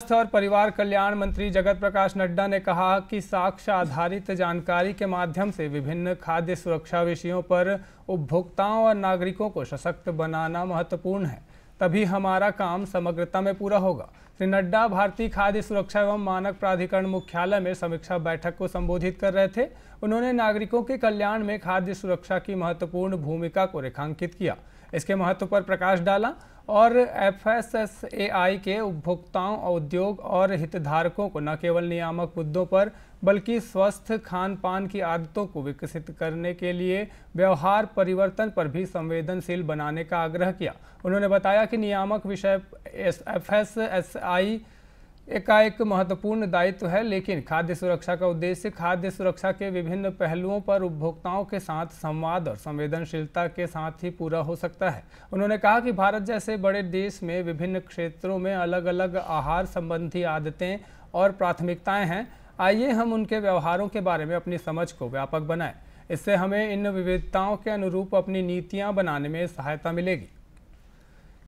स्वास्थ्य और परिवार कल्याण मंत्री जगत प्रकाश नड्डा ने कहा कि साक्ष्य आधारित जानकारी के माध्यम से विभिन्न खाद्य सुरक्षा विषयों पर उपभोक्ताओं और नागरिकों को सशक्त बनाना महत्वपूर्ण है तभी हमारा काम समग्रता में पूरा होगा श्री नड्डा भारतीय खाद्य सुरक्षा एवं मानक प्राधिकरण मुख्यालय में समीक्षा बैठक को संबोधित कर रहे थे उन्होंने नागरिकों के कल्याण में खाद्य सुरक्षा की महत्वपूर्ण भूमिका को रेखांकित किया इसके महत्व पर प्रकाश डाला और एफ के उपभोक्ताओं उद्योग और हितधारकों को न केवल नियामक मुद्दों पर बल्कि स्वस्थ खान पान की आदतों को विकसित करने के लिए व्यवहार परिवर्तन पर भी संवेदनशील बनाने का आग्रह किया उन्होंने बताया कि नियामक विषय एफ एस एस आई एकाएक महत्वपूर्ण दायित्व है लेकिन खाद्य सुरक्षा का उद्देश्य खाद्य सुरक्षा के विभिन्न पहलुओं पर उपभोक्ताओं के साथ संवाद और संवेदनशीलता के साथ ही पूरा हो सकता है उन्होंने कहा कि भारत जैसे बड़े देश में विभिन्न क्षेत्रों में अलग अलग आहार संबंधी आदतें और प्राथमिकताएं हैं आइए हम उनके व्यवहारों के बारे में अपनी समझ को व्यापक बनाएं इससे हमें इन विविधताओं के अनुरूप अपनी नीतियाँ बनाने में सहायता मिलेगी